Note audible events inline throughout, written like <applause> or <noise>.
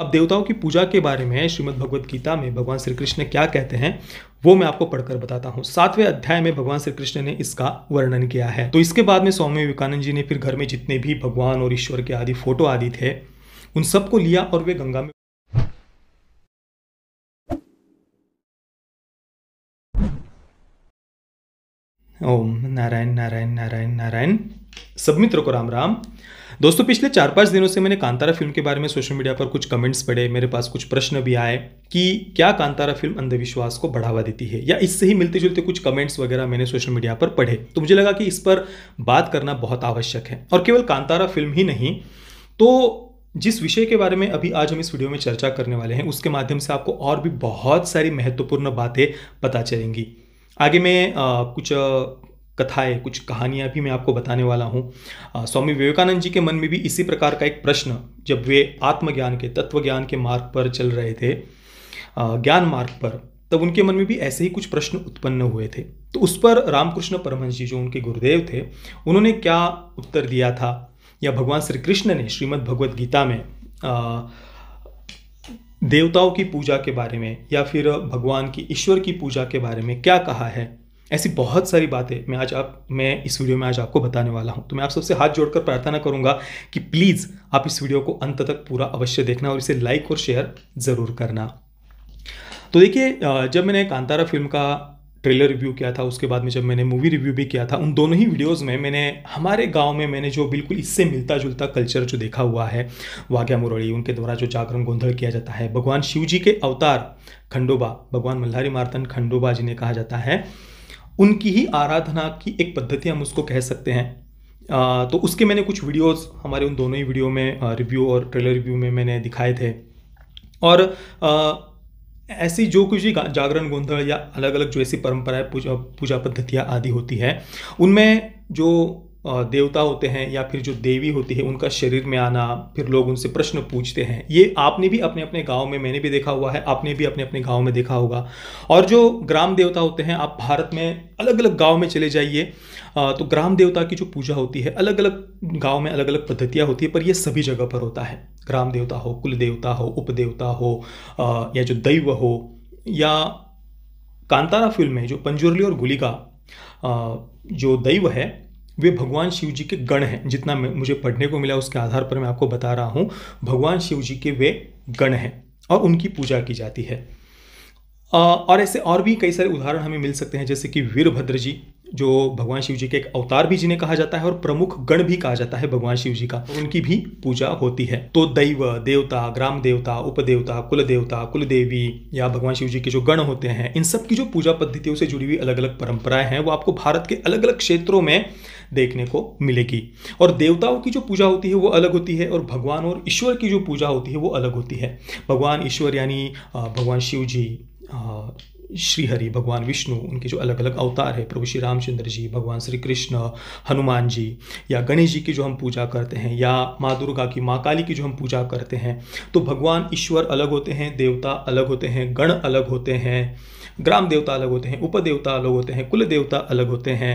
अब देवताओं की पूजा के बारे में श्रीमद् भगवत गीता में भगवान श्री कृष्ण क्या कहते हैं वो मैं आपको पढ़कर बताता हूँ सातवें अध्याय में भगवान श्री कृष्ण ने इसका वर्णन किया है तो इसके बाद में स्वामी विवेकानंद जी ने फिर घर में जितने भी भगवान और ईश्वर के आदि फोटो आदि थे उन सबको लिया और वे गंगा में ओम नारायण नारायण नारायण नारायण सब मित्रों को राम राम दोस्तों पिछले चार पांच दिनों से मैंने कांतारा फिल्म के बारे में सोशल मीडिया पर कुछ कमेंट्स पढ़े मेरे पास कुछ प्रश्न भी आए कि क्या कांतारा फिल्म अंधविश्वास को बढ़ावा देती है या इससे ही मिलते जुलते कुछ कमेंट्स वगैरह मैंने सोशल मीडिया पर पढ़े तो मुझे लगा कि इस पर बात करना बहुत आवश्यक है और केवल कांतारा फिल्म ही नहीं तो जिस विषय के बारे में अभी आज हम इस वीडियो में चर्चा करने वाले हैं उसके माध्यम से आपको और भी बहुत सारी महत्वपूर्ण बातें पता चलेंगी आगे मैं कुछ कथाएं कुछ कहानियां भी मैं आपको बताने वाला हूँ स्वामी विवेकानंद जी के मन में भी इसी प्रकार का एक प्रश्न जब वे आत्मज्ञान के तत्व ज्ञान के मार्ग पर चल रहे थे ज्ञान मार्ग पर तब उनके मन में भी ऐसे ही कुछ प्रश्न उत्पन्न हुए थे तो उस पर रामकृष्ण परमहंस जी जो उनके गुरुदेव थे उन्होंने क्या उत्तर दिया था या भगवान श्री कृष्ण ने श्रीमद् भगवद गीता में आ, देवताओं की पूजा के बारे में या फिर भगवान की ईश्वर की पूजा के बारे में क्या कहा है ऐसी बहुत सारी बातें मैं आज आप मैं इस वीडियो में आज आपको बताने वाला हूँ तो मैं आप सबसे हाथ जोड़कर प्रार्थना करूंगा कि प्लीज़ आप इस वीडियो को अंत तक पूरा अवश्य देखना और इसे लाइक और शेयर ज़रूर करना तो देखिए जब मैंने कांतारा फिल्म का ट्रेलर रिव्यू किया था उसके बाद में जब मैंने मूवी रिव्यू भी किया था उन दोनों ही वीडियोस में मैंने हमारे गांव में मैंने जो बिल्कुल इससे मिलता जुलता कल्चर जो देखा हुआ है वाग्या मुरड़ी उनके द्वारा जो जागरण गोंधल किया जाता है भगवान शिव जी के अवतार खंडोबा भगवान मल्हारी मार्तन खंडोबा जिन्हें कहा जाता है उनकी ही आराधना की एक पद्धति हम उसको कह सकते हैं आ, तो उसके मैंने कुछ वीडियोस हमारे उन दोनों ही वीडियो में रिव्यू और ट्रेलर रिव्यू में मैंने दिखाए थे और आ, ऐसी जो कुछ जागरण गोंधल या अलग अलग जो ऐसी परंपराएं पूजा पूजा पद्धतियाँ आदि होती है उनमें जो देवता होते हैं या फिर जो देवी होती है उनका शरीर में आना फिर लोग उनसे प्रश्न पूछते हैं ये आपने भी अपने अपने गांव में मैंने भी देखा हुआ है आपने भी अपने अपने गांव में देखा होगा और जो ग्राम देवता होते हैं आप भारत में अलग अलग गांव में चले जाइए तो ग्राम देवता की जो पूजा होती है अलग अलग गाँव में अलग अलग पद्धतियाँ होती है पर यह सभी जगह पर होता है ग्राम देवता हो कुल देवता हो उपदेवता हो या जो दैव हो या कांतारा फिल्म में जो पंजुरली और गुलिका जो दैव है वे भगवान शिव जी के गण हैं जितना मुझे पढ़ने को मिला उसके आधार पर मैं आपको बता रहा हूँ भगवान शिव जी के वे गण हैं और उनकी पूजा की जाती है और ऐसे और भी कई सारे उदाहरण हमें मिल सकते हैं जैसे कि वीरभद्र जी जो भगवान शिव जी के एक अवतार भी जिन्हें कहा जाता है और प्रमुख गण भी कहा जाता है भगवान शिव जी का उनकी भी पूजा होती है तो दैव देवता ग्राम देवता उपदेवता कुल देवता कुल देवी या भगवान शिव जी के जो गण होते हैं इन सब की जो पूजा पद्धतियों से जुड़ी हुई अलग अलग परंपराएं हैं वो आपको भारत के अलग अलग क्षेत्रों में देखने को मिलेगी और देवताओं की जो पूजा होती है वो अलग होती है और भगवान और ईश्वर की जो पूजा होती है वो अलग होती है भगवान ईश्वर यानी भगवान शिव जी श्री हरि भगवान विष्णु उनके जो अलग अलग अवतार है प्रभु श्री रामचंद्र जी भगवान श्री कृष्ण हनुमान जी या गणेश जी की जो हम पूजा करते हैं या माँ दुर्गा की माँ काली की जो हम पूजा करते हैं तो भगवान ईश्वर अलग होते हैं देवता अलग होते हैं गण अलग होते हैं ग्राम देवता अलग होते हैं उपदेवता अलग होते हैं कुल देवता अलग होते हैं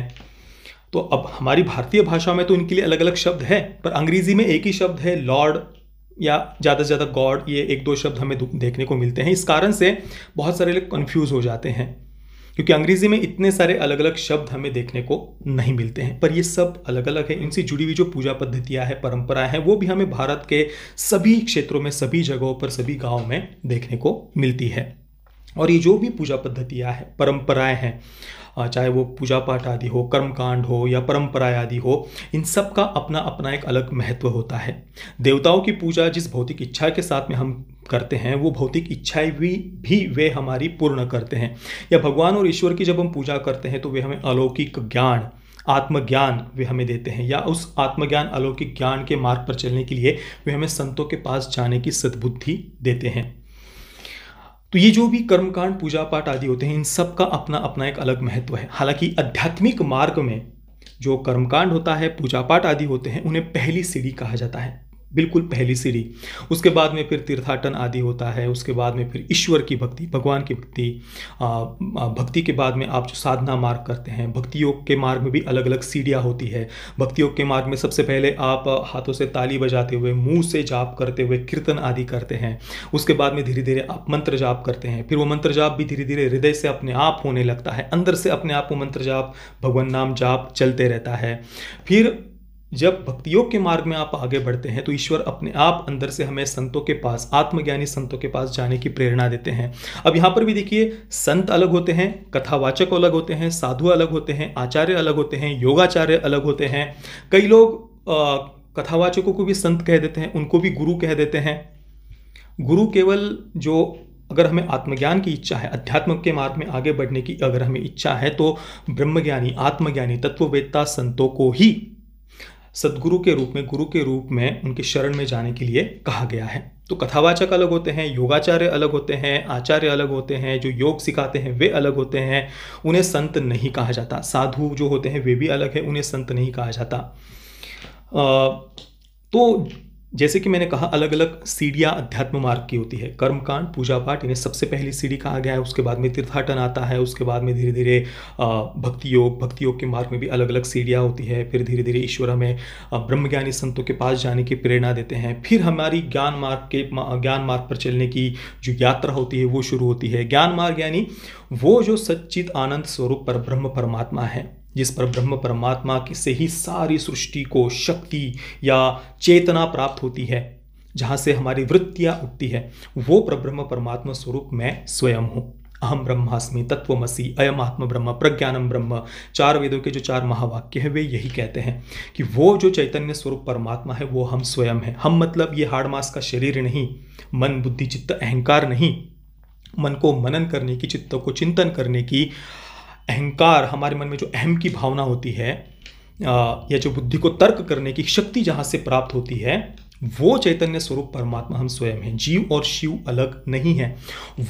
तो अब हमारी भारतीय भाषा में तो इनके लिए अलग अलग शब्द है पर अंग्रेजी में एक ही शब्द है लॉर्ड या ज़्यादा से ज़्यादा गॉड ये एक दो शब्द हमें देखने को मिलते हैं इस कारण से बहुत सारे लोग कन्फ्यूज़ हो जाते हैं क्योंकि अंग्रेज़ी में इतने सारे अलग अलग शब्द हमें देखने को नहीं मिलते हैं पर ये सब अलग अलग है इनसे जुड़ी हुई जो पूजा पद्धतियाँ हैं परंपराएं हैं वो भी हमें भारत के सभी क्षेत्रों में सभी जगहों पर सभी गाँव में देखने को मिलती है और ये जो भी पूजा पद्धतियाँ हैं परंपराएं हैं चाहे वो पूजा पाठ आदि हो कर्म कांड हो या परंपरा आदि हो इन सब का अपना अपना एक अलग महत्व होता है देवताओं की पूजा जिस भौतिक इच्छा के साथ में हम करते हैं वो भौतिक इच्छाएं भी भी वे हमारी पूर्ण करते हैं या भगवान और ईश्वर की जब हम पूजा करते हैं तो वे हमें अलौकिक ज्ञान आत्मज्ञान वे हमें देते हैं या उस आत्मज्ञान अलौकिक ज्ञान के मार्ग पर चलने के लिए वे हमें संतों के पास जाने की सद्बुद्धि देते हैं तो ये जो भी कर्मकांड पूजा पाठ आदि होते हैं इन सब का अपना अपना एक अलग महत्व है हालांकि आध्यात्मिक मार्ग में जो कर्मकांड होता है पूजा पाठ आदि होते हैं उन्हें पहली सीढ़ी कहा जाता है बिल्कुल पहली सीढ़ी उसके बाद में फिर तीर्थाटन आदि होता है उसके बाद में फिर ईश्वर की भक्ति भगवान की भक्ति भक्ति के बाद में आप जो साधना मार्ग करते हैं भक्ति योग के मार्ग में भी अलग अलग सीढ़ियाँ होती है भक्ति योग के मार्ग में सबसे पहले आप हाथों से ताली बजाते हुए मुंह से जाप करते हुए कीर्तन आदि करते हैं उसके बाद में धीरे धीरे आप मंत्र जाप करते हैं फिर वो मंत्र जाप भी धीरे धीरे हृदय से अपने आप होने लगता है अंदर से अपने आप को मंत्र जाप भगवान नाम जाप चलते रहता है फिर जब भक्ति योग के मार्ग में आप आगे बढ़ते हैं तो ईश्वर अपने आप अंदर से हमें संतों के पास आत्मज्ञानी संतों के पास जाने की प्रेरणा देते हैं अब यहाँ पर भी देखिए संत अलग होते हैं कथावाचक अलग होते हैं साधु अलग होते हैं आचार्य अलग होते हैं योगाचार्य अलग होते हैं कई लोग कथावाचकों को भी संत कह देते हैं उनको भी गुरु कह देते हैं गुरु केवल जो अगर हमें आत्मज्ञान की इच्छा है अध्यात्म के मार्ग में आगे बढ़ने की अगर हमें इच्छा है तो ब्रह्मज्ञानी आत्मज्ञानी तत्ववेत्ता संतों को ही सदगुरु के रूप में गुरु के रूप में उनके शरण में जाने के लिए कहा गया है तो कथावाचक अलग होते हैं योगाचार्य अलग होते हैं आचार्य अलग होते हैं जो योग सिखाते हैं वे अलग होते हैं उन्हें संत नहीं कहा जाता साधु जो होते हैं वे भी अलग है उन्हें संत नहीं कहा जाता आ, तो जैसे कि मैंने कहा अलग अलग सीढ़ियाँ अध्यात्म मार्ग की होती है कर्मकांड पूजा पाठ इन्हें सबसे पहली सीढ़ी कहा गया है उसके बाद में तीर्थाटन आता है उसके बाद में धीरे धीरे भक्ति योग भक्ति योग के मार्ग में भी अलग अलग सीढ़ियाँ होती है फिर धीरे धीरे ईश्वर हमें ब्रह्मज्ञानी संतों के पास जाने की प्रेरणा देते हैं फिर हमारी ज्ञान मार्ग के ज्ञान मार्ग पर चलने की जो यात्रा होती है वो शुरू होती है ज्ञान मार्ग यानी वो जो सच्चित आनंद स्वरूप पर ब्रह्म परमात्मा है जिस पर ब्रह्म परमात्मा की से ही सारी सृष्टि को शक्ति या चेतना प्राप्त होती है जहाँ से हमारी वृत्तियाँ उठती है वो ब्रह्म परमात्मा स्वरूप मैं स्वयं हूँ अहम ब्रह्मास्मि तत्वमसी अयम आत्म ब्रह्म प्रज्ञानम ब्रह्म चार वेदों के जो चार महावाक्य हैं वे यही कहते हैं कि वो जो चैतन्य स्वरूप परमात्मा है वो हम स्वयं हैं हम मतलब ये हाड़ मास का शरीर नहीं मन बुद्धि चित्त अहंकार नहीं मन को मनन करने की चित्त को चिंतन करने की अहंकार हमारे मन में जो अहम की भावना होती है या जो बुद्धि को तर्क करने की शक्ति जहाँ से प्राप्त होती है वो चैतन्य स्वरूप परमात्मा हम स्वयं हैं जीव और शिव अलग नहीं है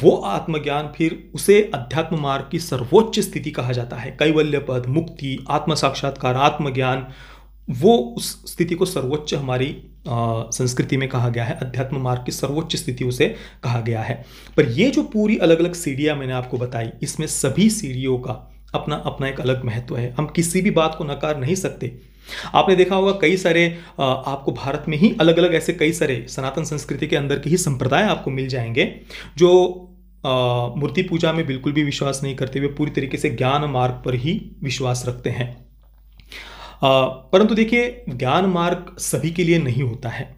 वो आत्मज्ञान फिर उसे अध्यात्म मार्ग की सर्वोच्च स्थिति कहा जाता है कैवल्य पद मुक्ति आत्म साक्षात्कार आत्मज्ञान वो उस स्थिति को सर्वोच्च हमारी संस्कृति में कहा गया है अध्यात्म मार्ग की सर्वोच्च स्थिति उसे कहा गया है पर ये जो पूरी अलग अलग सीढ़ियाँ मैंने आपको बताई इसमें सभी सीढ़ियों का अपना अपना एक अलग महत्व है हम किसी भी बात को नकार नहीं सकते आपने देखा होगा कई सारे आपको भारत में ही अलग अलग ऐसे कई सारे सनातन संस्कृति के अंदर के ही संप्रदाय आपको मिल जाएंगे जो मूर्ति पूजा में बिल्कुल भी विश्वास नहीं करते हुए पूरी तरीके से ज्ञान मार्ग पर ही विश्वास रखते हैं परंतु देखिए ज्ञान मार्ग सभी के लिए नहीं होता है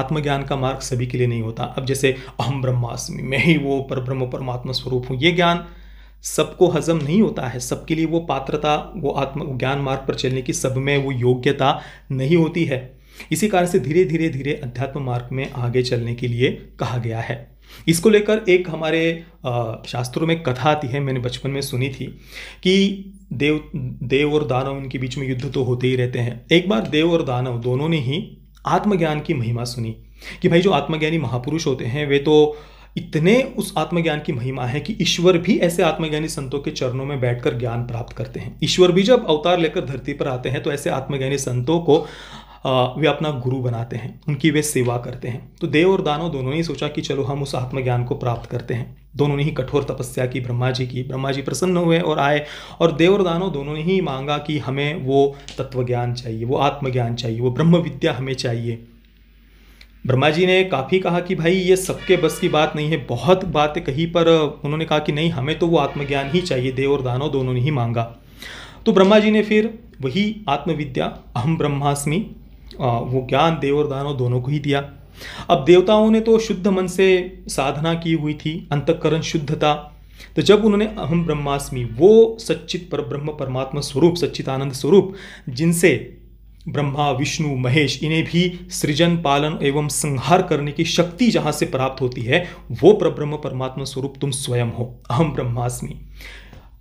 आत्मज्ञान का मार्ग सभी के लिए नहीं होता अब जैसे अहम ब्रह्मास्मि मैं ही वो पर ब्रह्म परमात्मा स्वरूप हूँ ये ज्ञान सबको हजम नहीं होता है सबके लिए वो पात्रता वो आत्म ज्ञान मार्ग पर चलने की सब में वो योग्यता नहीं होती है इसी कारण से धीरे धीरे धीरे अध्यात्म मार्ग में आगे चलने के लिए कहा गया है इसको लेकर एक हमारे शास्त्रों में कथा आती है मैंने बचपन में सुनी थी कि देव देव और दानव इनके बीच में युद्ध तो होते ही रहते हैं एक बार देव और दानव दोनों ने ही आत्मज्ञान की महिमा सुनी कि भाई जो आत्मज्ञानी महापुरुष होते हैं वे तो इतने उस आत्मज्ञान की महिमा है कि ईश्वर भी ऐसे आत्मज्ञानी संतों के चरणों में बैठकर ज्ञान प्राप्त करते हैं ईश्वर भी जब अवतार लेकर धरती पर आते हैं तो ऐसे आत्मज्ञानी संतों को वे अपना गुरु बनाते हैं उनकी वे सेवा करते हैं तो देव और दानव दोनों ने सोचा कि चलो हम उस आत्मज्ञान को प्राप्त करते हैं दोनों ने ही कठोर तपस्या की ब्रह्मा जी की ब्रह्मा जी प्रसन्न हुए और आए और देव और दानव दोनों ने ही मांगा कि हमें वो तत्व ज्ञान चाहिए वो आत्मज्ञान चाहिए वो ब्रह्म विद्या हमें चाहिए ब्रह्मा जी ने काफ़ी कहा कि भाई ये सबके बस की बात नहीं है बहुत बातें कही पर उन्होंने कहा कि नहीं हमें तो वो आत्मज्ञान ही चाहिए देव और दानव दोनों ने ही मांगा तो ब्रह्मा जी ने फिर वही आत्मविद्या अहम ब्रह्मास्मि वो ज्ञान देव और दानव दोनों को ही दिया अब देवताओं ने तो शुद्ध मन से साधना की हुई थी अंतकरण शुद्ध था तो जब उन्होंने अहम ब्रह्मास्मि वो सच्चित पर ब्रह्म परमात्मा स्वरूप आनंद स्वरूप जिनसे ब्रह्मा विष्णु महेश इन्हें भी सृजन पालन एवं संहार करने की शक्ति जहाँ से प्राप्त होती है वो पर ब्रह्म परमात्मा स्वरूप तुम स्वयं हो अहम ब्रह्मास्मि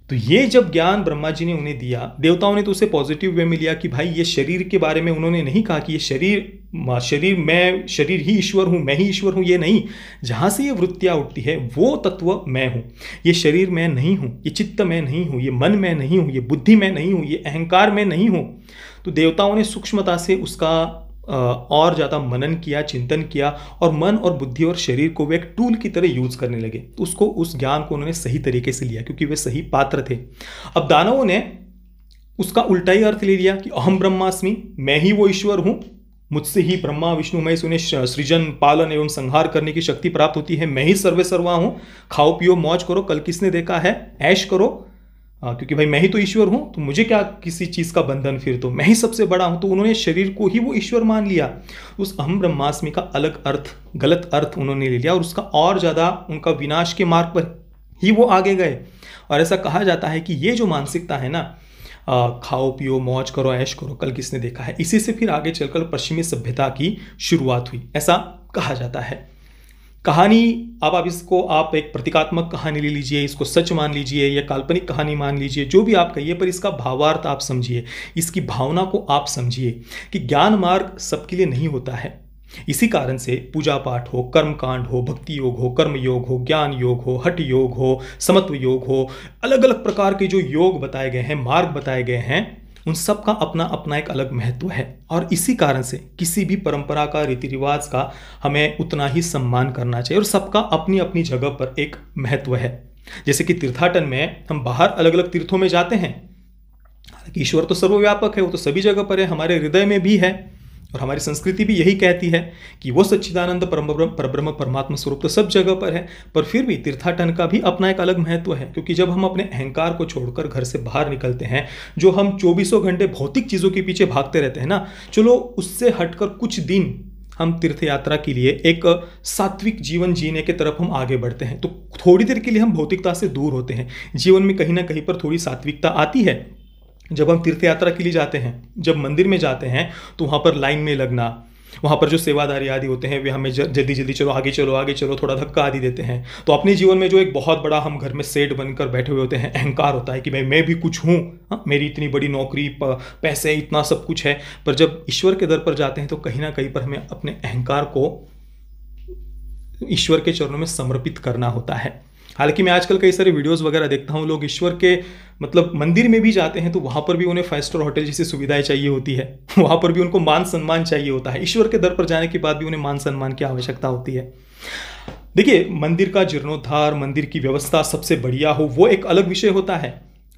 तो ये जब ज्ञान ब्रह्मा जी ने उन्हें दिया देवताओं ने तो उसे पॉजिटिव वे में लिया कि भाई ये शरीर के बारे में उन्होंने नहीं कहा कि ये शरीर शरीर मैं शरीर ही ईश्वर हूँ मैं ही ईश्वर हूँ ये नहीं जहाँ से ये वृत्तियाँ उठती है वो तत्व मैं हूँ ये शरीर मैं नहीं हूँ ये चित्त मैं नहीं हूँ ये मन मैं नहीं हूँ ये बुद्धि मैं नहीं हूँ ये अहंकार मैं नहीं हूँ तो देवताओं ने सूक्ष्मता से उसका और ज़्यादा मनन किया चिंतन किया और मन और बुद्धि और शरीर को वे एक टूल की तरह यूज़ करने लगे उसको उस ज्ञान को उन्होंने सही तरीके से लिया क्योंकि वे सही पात्र थे अब दानवों ने उसका उल्टा ही अर्थ ले लिया कि अहम ब्रह्मास्मि मैं ही वो ईश्वर हूँ मुझसे ही ब्रह्मा विष्णु महेश उन्हें सृजन पालन एवं संहार करने की शक्ति प्राप्त होती है मैं ही सर्वे सर्वा हूँ खाओ पियो मौज करो कल किसने देखा है ऐश करो आ, क्योंकि भाई मैं ही तो ईश्वर हूँ तो मुझे क्या किसी चीज़ का बंधन फिर तो मैं ही सबसे बड़ा हूँ तो उन्होंने शरीर को ही वो ईश्वर मान लिया उस अहम ब्रह्मास्मि का अलग अर्थ गलत अर्थ उन्होंने ले लिया और उसका और ज़्यादा उनका विनाश के मार्ग पर ही वो आगे गए और ऐसा कहा जाता है कि ये जो मानसिकता है ना आ, खाओ पियो मौज करो ऐश करो कल किसने देखा है इसी से फिर आगे चलकर पश्चिमी सभ्यता की शुरुआत हुई ऐसा कहा जाता है कहानी अब आप इसको आप एक प्रतीकात्मक कहानी ले लीजिए इसको सच मान लीजिए या काल्पनिक कहानी मान लीजिए जो भी आप कहिए पर इसका भावार्थ आप समझिए इसकी भावना को आप समझिए कि ज्ञान मार्ग सबके लिए नहीं होता है इसी कारण से पूजा पाठ हो कर्म कांड हो भक्ति योग हो कर्म योग हो ज्ञान योग हो हट योग हो समत्व योग हो अलग अलग प्रकार के जो योग बताए गए हैं मार्ग बताए गए हैं उन सब का अपना अपना एक अलग महत्व है और इसी कारण से किसी भी परंपरा का रीति रिवाज का हमें उतना ही सम्मान करना चाहिए और सबका अपनी अपनी जगह पर एक महत्व है जैसे कि तीर्थाटन में हम बाहर अलग अलग तीर्थों में जाते हैं ईश्वर तो सर्वव्यापक है वो तो सभी जगह पर है हमारे हृदय में भी है और हमारी संस्कृति भी यही कहती है कि वो सच्चिदानंद परब्रह्म परमात्मा स्वरूप तो सब जगह पर है पर फिर भी तीर्थाटन का भी अपना एक अलग महत्व है क्योंकि जब हम अपने अहंकार को छोड़कर घर से बाहर निकलते हैं जो हम चौबीसों घंटे भौतिक चीज़ों के पीछे भागते रहते हैं ना चलो उससे हटकर कुछ दिन हम तीर्थ यात्रा के लिए एक सात्विक जीवन जीने के तरफ हम आगे बढ़ते हैं तो थोड़ी देर के लिए हम भौतिकता से दूर होते हैं जीवन में कहीं ना कहीं पर थोड़ी सात्विकता आती है जब हम तीर्थ यात्रा के लिए जाते हैं जब मंदिर में जाते हैं तो वहाँ पर लाइन में लगना वहाँ पर जो सेवादारी आदि होते हैं वे हमें जल्दी जल्दी चलो आगे चलो आगे चलो थोड़ा धक्का आदि देते हैं तो अपने जीवन में जो एक बहुत बड़ा हम घर में सेट बनकर बैठे हुए होते हैं अहंकार होता है कि भाई मैं भी कुछ हूँ हाँ, मेरी इतनी बड़ी नौकरी पैसे इतना सब कुछ है पर जब ईश्वर के दर पर जाते हैं तो कहीं ना कहीं पर हमें अपने अहंकार को ईश्वर के चरणों में समर्पित करना होता है हालांकि मैं आजकल कई सारे वीडियोस वगैरह देखता हूँ लोग ईश्वर के मतलब मंदिर में भी जाते हैं तो वहाँ पर भी उन्हें फाइव स्टार होटल जैसी सुविधाएं चाहिए होती है <laughs> वहाँ पर भी उनको मान सम्मान चाहिए होता है ईश्वर के दर पर जाने के बाद भी उन्हें मान सम्मान की आवश्यकता होती है देखिए मंदिर का जीर्णोद्धार मंदिर की व्यवस्था सबसे बढ़िया हो वो एक अलग विषय होता है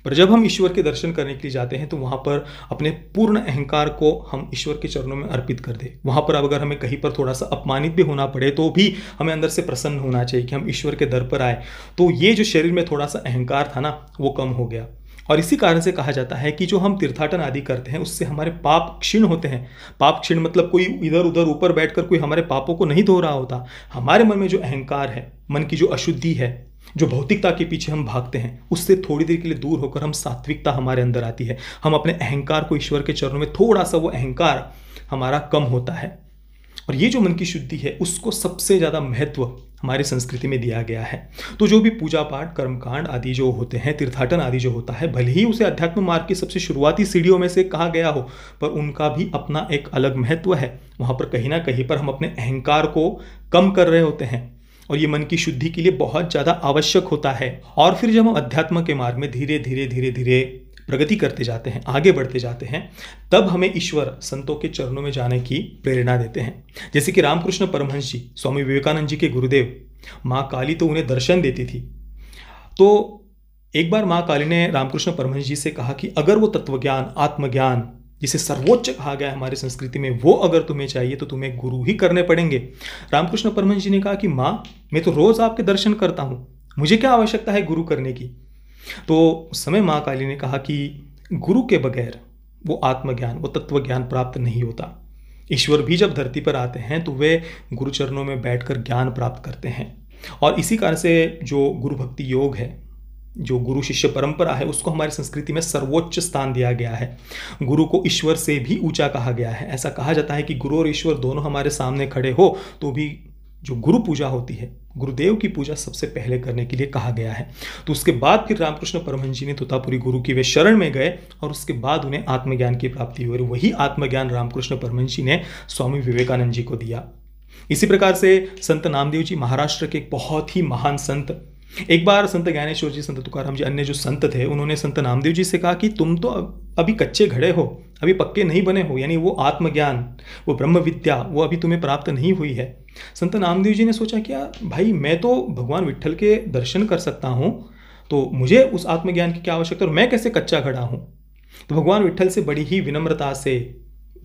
पर जब हम ईश्वर के दर्शन करने के लिए जाते हैं तो वहाँ पर अपने पूर्ण अहंकार को हम ईश्वर के चरणों में अर्पित कर दे वहाँ पर अगर हमें कहीं पर थोड़ा सा अपमानित भी होना पड़े तो भी हमें अंदर से प्रसन्न होना चाहिए कि हम ईश्वर के दर पर आए तो ये जो शरीर में थोड़ा सा अहंकार था ना वो कम हो गया और इसी कारण से कहा जाता है कि जो हम तीर्थाटन आदि करते हैं उससे हमारे पाप क्षीण होते हैं पाप क्षीण मतलब कोई इधर उधर ऊपर बैठकर कोई हमारे पापों को नहीं धो रहा होता हमारे मन में जो अहंकार है मन की जो अशुद्धि है जो भौतिकता के पीछे हम भागते हैं उससे थोड़ी देर के लिए दूर होकर हम सात्विकता हमारे अंदर आती है हम अपने अहंकार को ईश्वर के चरणों में थोड़ा सा वो अहंकार हमारा कम होता है और ये जो मन की शुद्धि है उसको सबसे ज़्यादा महत्व हमारी संस्कृति में दिया गया है तो जो भी पूजा पाठ कर्मकांड आदि जो होते हैं तीर्थाटन आदि जो होता है भले ही उसे अध्यात्म मार्ग की सबसे शुरुआती सीढ़ियों में से कहा गया हो पर उनका भी अपना एक अलग महत्व है वहाँ पर कहीं ना कहीं पर हम अपने अहंकार को कम कर रहे होते हैं और ये मन की शुद्धि के लिए बहुत ज़्यादा आवश्यक होता है और फिर जब हम अध्यात्म के मार्ग में धीरे धीरे धीरे धीरे प्रगति करते जाते हैं आगे बढ़ते जाते हैं तब हमें ईश्वर संतों के चरणों में जाने की प्रेरणा देते हैं जैसे कि रामकृष्ण परमहंस जी स्वामी विवेकानंद जी के गुरुदेव माँ काली तो उन्हें दर्शन देती थी तो एक बार माँ काली ने रामकृष्ण परमहंस जी से कहा कि अगर वो तत्वज्ञान आत्मज्ञान जिसे सर्वोच्च कहा गया हमारी संस्कृति में वो अगर तुम्हें चाहिए तो तुम्हें गुरु ही करने पड़ेंगे रामकृष्ण परमन जी ने कहा कि माँ मैं तो रोज़ आपके दर्शन करता हूँ मुझे क्या आवश्यकता है गुरु करने की तो उस समय माँ काली ने कहा कि गुरु के बगैर वो आत्मज्ञान वो तत्व ज्ञान प्राप्त नहीं होता ईश्वर भी जब धरती पर आते हैं तो वे गुरुचरणों में बैठकर ज्ञान प्राप्त करते हैं और इसी कारण से जो गुरु भक्ति योग है जो गुरु शिष्य परंपरा है उसको हमारी संस्कृति में सर्वोच्च स्थान दिया गया है गुरु को ईश्वर से भी ऊंचा कहा गया है ऐसा कहा जाता है कि गुरु और ईश्वर दोनों हमारे सामने खड़े हो तो भी जो गुरु पूजा होती है गुरुदेव की पूजा सबसे पहले करने के लिए कहा गया है तो उसके बाद फिर रामकृष्ण परमहंस जी ने तोतापुरी गुरु की वे शरण में गए और उसके बाद उन्हें आत्मज्ञान की प्राप्ति हुई और वही आत्मज्ञान रामकृष्ण परमहंस जी ने स्वामी विवेकानंद जी को दिया इसी प्रकार से संत नामदेव जी महाराष्ट्र के एक बहुत ही महान संत एक बार संत ज्ञानेश्वर जी संत तुकाराम जी अन्य जो संत थे उन्होंने संत नामदेव जी से कहा कि तुम तो अभी कच्चे घड़े हो अभी पक्के नहीं बने हो यानी वो आत्मज्ञान वो ब्रह्म विद्या वो अभी तुम्हें प्राप्त नहीं हुई है संत नामदेव जी ने सोचा क्या भाई मैं तो भगवान विट्ठल के दर्शन कर सकता हूँ तो मुझे उस आत्मज्ञान की क्या आवश्यकता और मैं कैसे कच्चा घड़ा हूँ तो भगवान विट्ठल से बड़ी ही विनम्रता से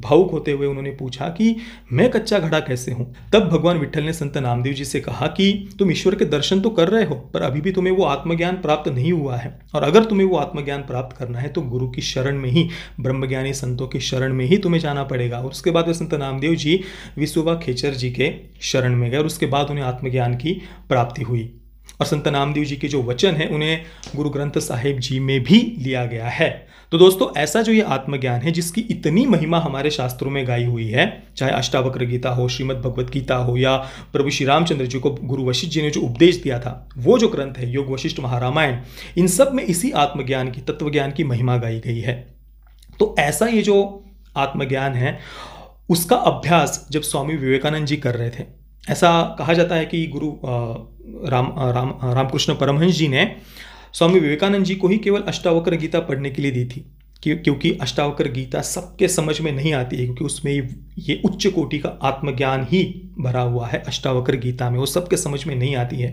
भावुक होते हुए उन्होंने पूछा कि मैं कच्चा घड़ा कैसे हूं तब भगवान विठल ने संत नामदेव जी से कहा कि तुम ईश्वर के दर्शन तो कर रहे हो पर अभी भी तुम्हें वो आत्मज्ञान प्राप्त नहीं हुआ है और अगर तुम्हें वो आत्मज्ञान प्राप्त करना है तो गुरु की शरण में ही ब्रह्मज्ञानी संतों की शरण में ही तुम्हें जाना पड़ेगा और उसके बाद वे संत नामदेव जी विश्वभा खेचर जी के शरण में गए और उसके बाद उन्हें आत्मज्ञान की प्राप्ति हुई और संत नामदेव जी के जो वचन हैं उन्हें गुरु ग्रंथ साहिब जी में भी लिया गया है तो दोस्तों ऐसा जो ये आत्मज्ञान है जिसकी इतनी महिमा हमारे शास्त्रों में गाई हुई है चाहे अष्टावक्र गीता हो श्रीमद भगवत गीता हो या प्रभु श्री रामचंद्र जी को गुरु वशिष्ठ जी ने जो उपदेश दिया था वो जो ग्रंथ है योग वशिष्ठ महारामायण इन सब में इसी आत्मज्ञान की तत्वज्ञान की महिमा गाई गई है तो ऐसा ये जो आत्मज्ञान है उसका अभ्यास जब स्वामी विवेकानंद जी कर रहे थे ऐसा कहा जाता है कि गुरु राम राम रामकृष्ण परमहंस जी ने स्वामी विवेकानंद जी को ही केवल अष्टावक्र गीता पढ़ने के लिए दी थी क्योंकि अष्टावक्र गीता सबके समझ में नहीं आती है क्योंकि उसमें ये उच्च कोटि का आत्मज्ञान ही भरा हुआ है अष्टावक्र गीता में वो सबके समझ में नहीं आती है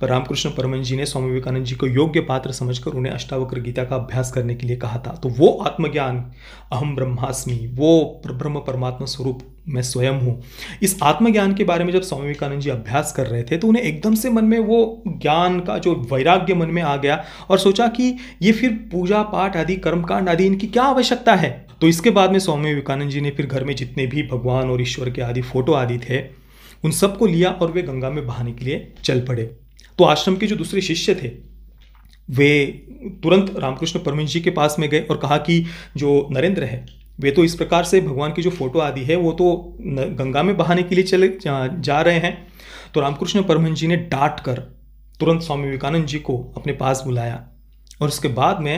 पर रामकृष्ण परमन जी ने स्वामी विवेकानंद जी को योग्य पात्र समझकर उन्हें अष्टावक्र गीता का अभ्यास करने के लिए कहा था तो वो आत्मज्ञान अहम ब्रह्मास्मि वो ब्रह्म परमात्मा स्वरूप मैं स्वयं हूँ इस आत्मज्ञान के बारे में जब स्वामी विवेकानंद जी अभ्यास कर रहे थे तो उन्हें एकदम से मन में वो ज्ञान का जो वैराग्य मन में आ गया और सोचा कि ये फिर पूजा पाठ आदि कर्मकांड आदि इनकी क्या आवश्यकता है तो इसके बाद में स्वामी विवेकानंद जी ने फिर घर में जितने भी भगवान और ईश्वर के आदि फोटो आदि थे उन सबको लिया और वे गंगा में बहाने के लिए चल पड़े तो आश्रम के जो दूसरे शिष्य थे वे तुरंत रामकृष्ण परमंश जी के पास में गए और कहा कि जो नरेंद्र है वे तो इस प्रकार से भगवान की जो फोटो आदि है वो तो गंगा में बहाने के लिए चले जा, जा रहे हैं तो रामकृष्ण परमन जी ने डांट कर तुरंत स्वामी विवेकानंद जी को अपने पास बुलाया और उसके बाद में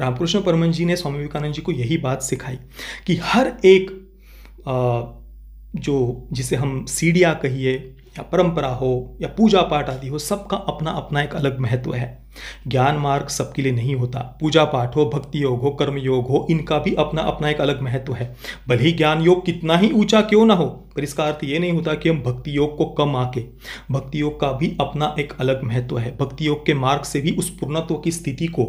रामकृष्ण परमन जी ने स्वामी विवेकानंद जी को यही बात सिखाई कि हर एक आ, जो जिसे हम सीढ़िया कहिए या परंपरा हो या पूजा पाठ आदि हो सबका अपना अपना एक अलग महत्व है ज्ञान मार्ग सबके लिए नहीं होता पूजा पाठ हो भक्ति योग हो कर्म योग हो इनका भी अपना अपना एक अलग महत्व है भले ही ज्ञान योग कितना ही ऊंचा क्यों ना हो पर इसका अर्थ ये नहीं होता कि हम भक्ति योग को कम आके भक्ति योग का भी अपना एक अलग महत्व है भक्ति योग के मार्ग से भी उस पूर्णत्व की स्थिति को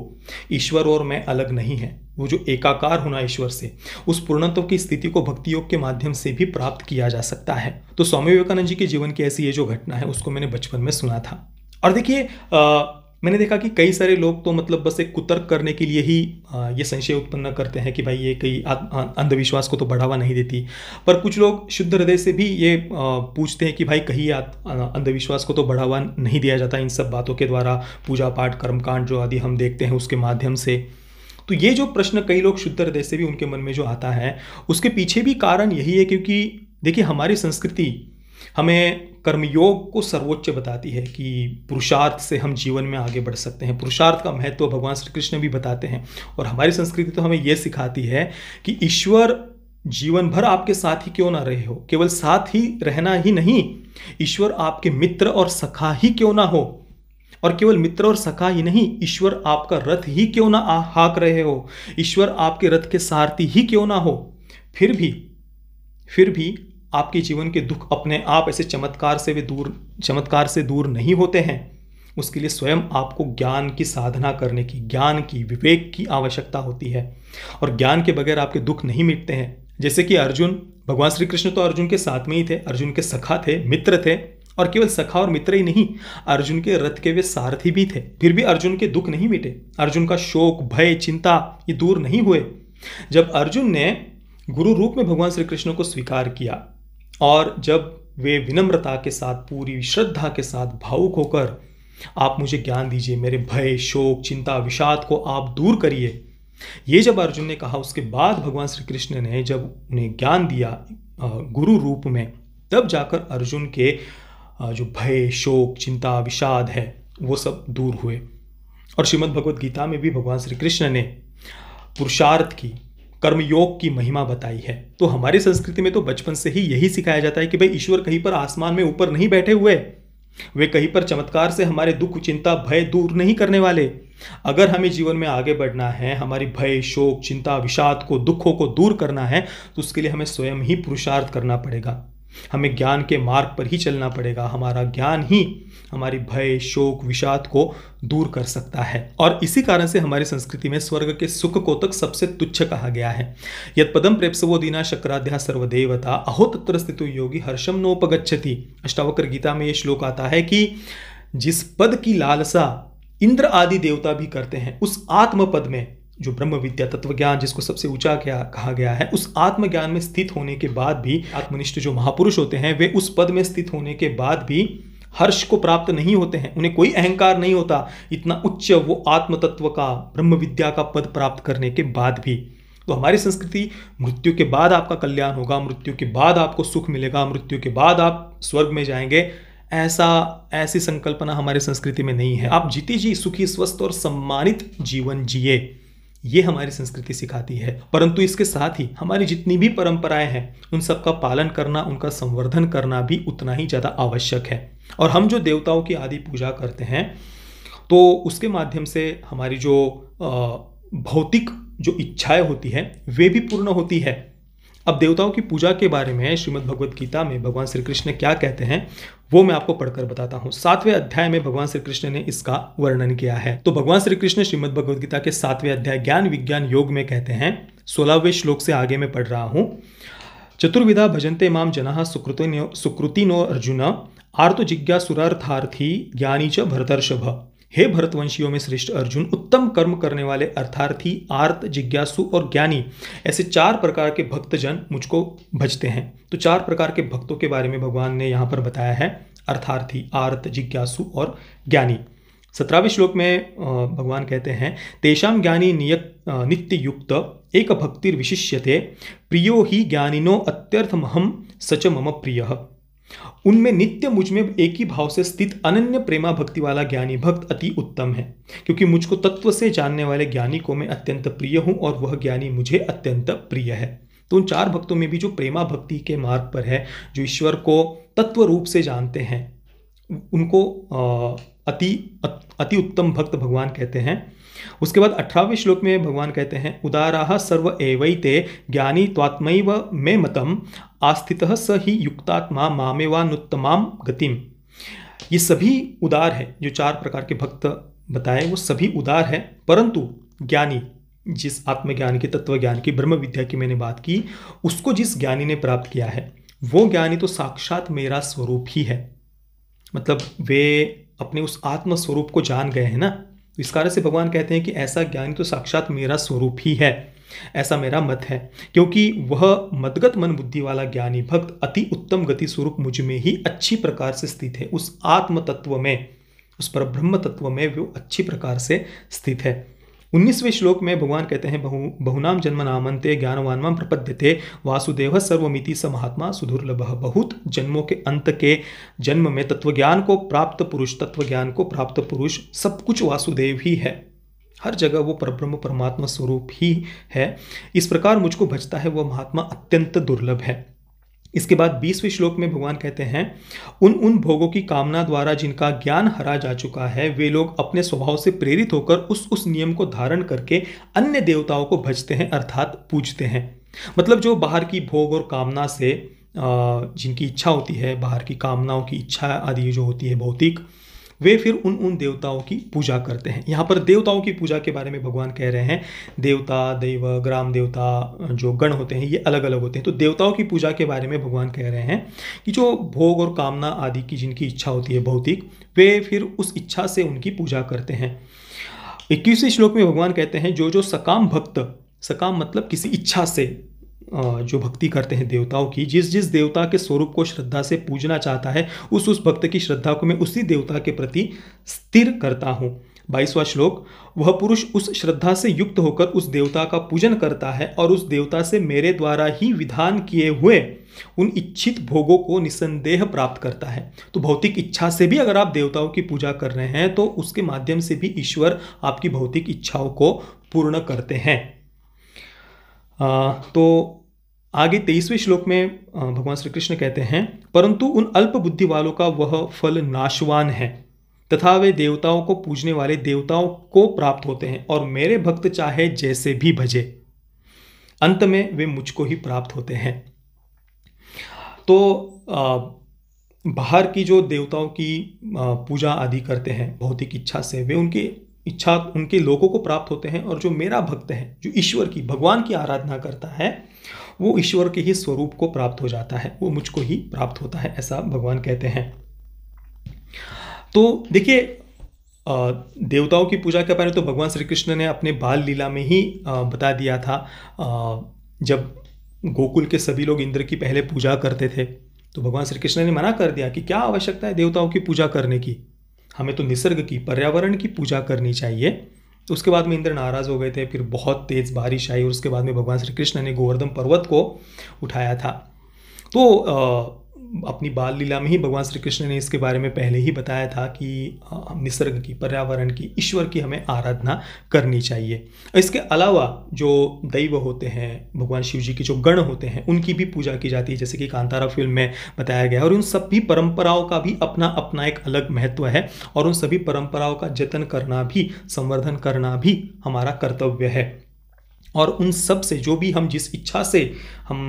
ईश्वर और मैं अलग नहीं है वो जो एकाकार होना ईश्वर से उस पूर्णत्व की स्थिति को भक्ति योग के माध्यम से भी प्राप्त किया जा सकता है तो स्वामी विवेकानंद जी के जीवन की ऐसी ये जो घटना है उसको मैंने बचपन में सुना था और देखिए मैंने देखा कि कई सारे लोग तो मतलब बस एक कुतर्क करने के लिए ही ये संशय उत्पन्न करते हैं कि भाई ये कई अंधविश्वास को तो बढ़ावा नहीं देती पर कुछ लोग शुद्ध हृदय से भी ये पूछते हैं कि भाई कहीं अंधविश्वास को तो बढ़ावा नहीं दिया जाता इन सब बातों के द्वारा पूजा पाठ कर्मकांड जो आदि हम देखते हैं उसके माध्यम से तो ये जो प्रश्न कई लोग शुद्ध हृदय से भी उनके मन में जो आता है उसके पीछे भी कारण यही है क्योंकि देखिए हमारी संस्कृति हमें कर्मयोग को सर्वोच्च बताती है कि पुरुषार्थ से हम जीवन में आगे बढ़ सकते हैं पुरुषार्थ का महत्व भगवान श्री कृष्ण भी बताते हैं और हमारी संस्कृति तो हमें यह सिखाती है कि ईश्वर जीवन भर आपके साथ ही क्यों ना रहे हो केवल साथ ही रहना ही नहीं ईश्वर आपके मित्र और सखा ही क्यों ना हो और केवल मित्र और सखा ही नहीं ईश्वर आपका रथ ही क्यों ना हाक रहे हो ईश्वर आपके रथ के सारथी ही क्यों ना हो फिर भी फिर भी आपके जीवन के दुख अपने आप ऐसे चमत्कार से वे दूर चमत्कार से दूर नहीं होते हैं उसके लिए स्वयं आपको ज्ञान की साधना करने की ज्ञान की विवेक की आवश्यकता होती है और ज्ञान के बगैर आपके दुख नहीं मिटते हैं जैसे कि अर्जुन भगवान श्री कृष्ण तो अर्जुन के साथ में ही थे अर्जुन के सखा थे मित्र थे और केवल सखा और मित्र ही नहीं अर्जुन के रथ के वे सारथी भी थे फिर भी अर्जुन के दुख नहीं मिटे अर्जुन का शोक भय चिंता ये दूर नहीं हुए जब अर्जुन ने गुरु रूप में भगवान श्री कृष्ण को स्वीकार किया और जब वे विनम्रता के साथ पूरी श्रद्धा के साथ भावुक होकर आप मुझे ज्ञान दीजिए मेरे भय शोक चिंता विषाद को आप दूर करिए ये जब अर्जुन ने कहा उसके बाद भगवान श्री कृष्ण ने जब उन्हें ज्ञान दिया गुरु रूप में तब जाकर अर्जुन के जो भय शोक चिंता विषाद है वो सब दूर हुए और श्रीमद् भगवत गीता में भी भगवान श्री कृष्ण ने पुरुषार्थ की कर्मयोग की महिमा बताई है तो हमारी संस्कृति में तो बचपन से ही यही सिखाया जाता है कि भाई ईश्वर कहीं पर आसमान में ऊपर नहीं बैठे हुए वे कहीं पर चमत्कार से हमारे दुख चिंता भय दूर नहीं करने वाले अगर हमें जीवन में आगे बढ़ना है हमारी भय शोक चिंता विषाद को दुखों को दूर करना है तो उसके लिए हमें स्वयं ही पुरुषार्थ करना पड़ेगा हमें ज्ञान के मार्ग पर ही चलना पड़ेगा हमारा ज्ञान ही हमारी भय शोक विषाद को दूर कर सकता है और इसी कारण से हमारी संस्कृति में स्वर्ग के सुख को तक सबसे तुच्छ कहा गया है यद पदम प्रेपसवो दीना शक्राध्या सर्वदेवता अहो तत्र स्थित योगी हर्षम नोपगछति अष्टावक्र गीता में ये श्लोक आता है कि जिस पद की लालसा इंद्र आदि देवता भी करते हैं उस आत्म पद में जो ब्रह्म विद्या तत्व ज्ञान जिसको सबसे ऊंचा क्या कहा गया है उस आत्मज्ञान में स्थित होने के बाद भी आत्मनिष्ठ जो महापुरुष होते हैं वे उस पद में स्थित होने के बाद भी हर्ष को प्राप्त नहीं होते हैं उन्हें कोई अहंकार नहीं होता इतना उच्च वो आत्म तत्व का ब्रह्म विद्या का पद प्राप्त करने के बाद भी तो हमारी संस्कृति मृत्यु के बाद आपका कल्याण होगा मृत्यु के बाद आपको सुख मिलेगा मृत्यु के बाद आप स्वर्ग में जाएंगे ऐसा ऐसी संकल्पना हमारी संस्कृति में नहीं है आप जीती जी सुखी स्वस्थ और सम्मानित जीवन जिए ये हमारी संस्कृति सिखाती है परंतु इसके साथ ही हमारी जितनी भी परंपराएं हैं उन सबका पालन करना उनका संवर्धन करना भी उतना ही ज़्यादा आवश्यक है और हम जो देवताओं की आदि पूजा करते हैं तो उसके माध्यम से हमारी जो भौतिक जो इच्छाएं होती हैं वे भी पूर्ण होती है अब देवताओं की पूजा के बारे में श्रीमद् भगवद गीता में भगवान श्री कृष्ण क्या कहते हैं वो मैं आपको पढ़कर बताता हूँ सातवें अध्याय में भगवान श्री कृष्ण ने इसका वर्णन किया है तो भगवान श्री कृष्ण श्रीमद भगवद गीता के सातवें अध्याय ज्ञान विज्ञान योग में कहते हैं सोलहवें श्लोक से आगे मैं पढ़ रहा हूँ चतुर्विधा भजनते माम जना सुकृतिनो सुकृतिनो अर्जुन आर्तो जिज्ञासुरार्थार्थी ज्ञानी च भरतर्षभ हे भरतवंशियों में श्रेष्ठ अर्जुन उत्तम कर्म करने वाले अर्थार्थी आर्त जिज्ञासु और ज्ञानी ऐसे चार प्रकार के भक्तजन मुझको भजते हैं तो चार प्रकार के भक्तों के बारे में भगवान ने यहाँ पर बताया है अर्थार्थी आर्त जिज्ञासु और ज्ञानी सत्रहवें श्लोक में भगवान कहते हैं तेषाम ज्ञानी नियत नित्य युक्त एक भक्तिर विशिष्यते प्रियो ही ज्ञानिनो अत्यर्थमहम सच मम प्रिय उनमें नित्य मुझ में एक ही भाव से स्थित अनन्य प्रेमा भक्ति वाला ज्ञानी भक्त अति उत्तम है क्योंकि मुझको तत्व से जानने वाले ज्ञानी को मैं अत्यंत प्रिय हूं और वह ज्ञानी मुझे अत्यंत प्रिय है तो उन चार भक्तों में भी जो प्रेमा भक्ति के मार्ग पर है जो ईश्वर को तत्व रूप से जानते हैं उनको अति अति उत्तम भक्त भगवान कहते हैं उसके बाद अठारहवें श्लोक में भगवान कहते हैं उदारा सर्व एवैते ज्ञानी त्वात्मैव मे मतम आस्थित स ही युक्तात्मा मामेवानुत्तमाम गतिम ये सभी उदार है जो चार प्रकार के भक्त बताए वो सभी उदार है परंतु ज्ञानी जिस आत्मज्ञान की तत्व ज्ञान की ब्रह्म विद्या की मैंने बात की उसको जिस ज्ञानी ने प्राप्त किया है वो ज्ञानी तो साक्षात मेरा स्वरूप ही है मतलब वे अपने उस आत्म स्वरूप को जान गए हैं ना तो इस कारण से भगवान कहते हैं कि ऐसा ज्ञान तो साक्षात मेरा स्वरूप ही है ऐसा मेरा मत है क्योंकि वह मदगत मन बुद्धि वाला ज्ञानी भक्त अति उत्तम गति स्वरूप मुझ में ही अच्छी प्रकार से स्थित है उस आत्म तत्व में उस पर ब्रह्म तत्व में वो अच्छी प्रकार से स्थित है उन्नीसवें श्लोक में भगवान कहते हैं बहु बहुनाम जन्म नामंते ज्ञानवानम प्रपद्यते वासुदेव सर्वमिति स महात्मा सुदुर्लभ बहुत जन्मों के अंत के जन्म में तत्वज्ञान को प्राप्त पुरुष तत्वज्ञान को प्राप्त पुरुष सब कुछ वासुदेव ही है हर जगह वो परब्रह्म परमात्मा स्वरूप ही है इस प्रकार मुझको भजता है वह महात्मा अत्यंत दुर्लभ है इसके बाद बीसवें श्लोक में भगवान कहते हैं उन उन भोगों की कामना द्वारा जिनका ज्ञान हरा जा चुका है वे लोग अपने स्वभाव से प्रेरित होकर उस उस नियम को धारण करके अन्य देवताओं को भजते हैं अर्थात पूजते हैं मतलब जो बाहर की भोग और कामना से जिनकी इच्छा होती है बाहर की कामनाओं की इच्छा आदि जो होती है भौतिक वे फिर उन उन देवताओं की पूजा करते हैं यहाँ पर देवताओं की पूजा के बारे में भगवान कह रहे हैं देवता देव ग्राम देवता जो गण होते हैं ये अलग अलग होते हैं तो देवताओं की पूजा के बारे में भगवान कह रहे हैं कि जो भोग और कामना आदि की जिनकी इच्छा होती है भौतिक वे फिर उस इच्छा से उनकी पूजा करते हैं इक्कीसवें श्लोक में भगवान कहते हैं जो जो सकाम भक्त सकाम मतलब किसी इच्छा से जो भक्ति करते हैं देवताओं की जिस जिस देवता के स्वरूप को श्रद्धा से पूजना चाहता है उस उस भक्त की श्रद्धा को मैं उसी देवता के प्रति स्थिर करता हूँ बाईसवा श्लोक वह पुरुष उस श्रद्धा से युक्त होकर उस देवता का पूजन करता है और उस देवता से मेरे द्वारा ही विधान किए हुए उन इच्छित भोगों को निसंदेह प्राप्त करता है तो भौतिक इच्छा से भी अगर आप देवताओं की पूजा कर रहे हैं तो उसके माध्यम से भी ईश्वर आपकी भौतिक इच्छाओं को पूर्ण करते हैं तो आगे तेईसवें श्लोक में भगवान श्री कृष्ण कहते हैं परंतु उन अल्प बुद्धि वालों का वह फल नाशवान है तथा वे देवताओं को पूजने वाले देवताओं को प्राप्त होते हैं और मेरे भक्त चाहे जैसे भी भजे अंत में वे मुझको ही प्राप्त होते हैं तो बाहर की जो देवताओं की पूजा आदि करते हैं भौतिक इच्छा से वे उनके इच्छा उनके लोगों को प्राप्त होते हैं और जो मेरा भक्त है जो ईश्वर की भगवान की आराधना करता है वो ईश्वर के ही स्वरूप को प्राप्त हो जाता है वो मुझको ही प्राप्त होता है ऐसा भगवान कहते हैं तो देखिए देवताओं की पूजा के बारे में तो भगवान श्री कृष्ण ने अपने बाल लीला में ही बता दिया था जब गोकुल के सभी लोग इंद्र की पहले पूजा करते थे तो भगवान श्री कृष्ण ने मना कर दिया कि क्या आवश्यकता है देवताओं की पूजा करने की हमें तो निसर्ग की पर्यावरण की पूजा करनी चाहिए तो उसके बाद में इंद्र नाराज हो गए थे फिर बहुत तेज़ बारिश आई और उसके बाद में भगवान श्री कृष्ण ने गोवर्धन पर्वत को उठाया था तो अपनी बाल लीला में ही भगवान श्री कृष्ण ने इसके बारे में पहले ही बताया था कि निसर्ग की पर्यावरण की ईश्वर की हमें आराधना करनी चाहिए इसके अलावा जो दैव होते हैं भगवान शिव जी के जो गण होते हैं उनकी भी पूजा की जाती है जैसे कि कांतारा फिल्म में बताया गया और उन सभी परंपराओं का भी अपना अपना एक अलग महत्व है और उन सभी परंपराओं का जतन करना भी संवर्धन करना भी हमारा कर्तव्य है और उन सब से जो भी हम जिस इच्छा से हम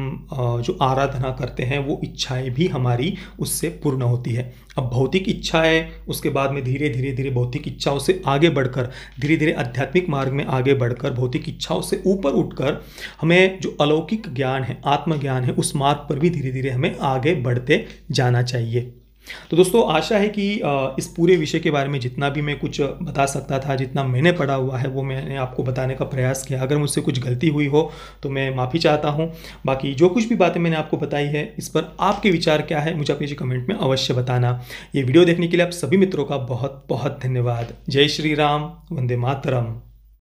जो आराधना करते हैं वो इच्छाएं भी हमारी उससे पूर्ण होती है अब भौतिक इच्छाएं उसके बाद में धीरे धीरे धीरे भौतिक इच्छाओं से आगे बढ़कर धीरे धीरे आध्यात्मिक मार्ग में आगे बढ़कर भौतिक इच्छाओं से ऊपर उठकर हमें जो अलौकिक ज्ञान है आत्मज्ञान है उस मार्ग पर भी धीरे धीरे हमें आगे बढ़ते जाना चाहिए तो दोस्तों आशा है कि इस पूरे विषय के बारे में जितना भी मैं कुछ बता सकता था जितना मैंने पढ़ा हुआ है वो मैंने आपको बताने का प्रयास किया अगर मुझसे कुछ गलती हुई हो तो मैं माफ़ी चाहता हूँ बाकी जो कुछ भी बातें मैंने आपको बताई है इस पर आपके विचार क्या है मुझे आप नीचे कमेंट में अवश्य बताना ये वीडियो देखने के लिए आप सभी मित्रों का बहुत बहुत धन्यवाद जय श्री राम वंदे मातरम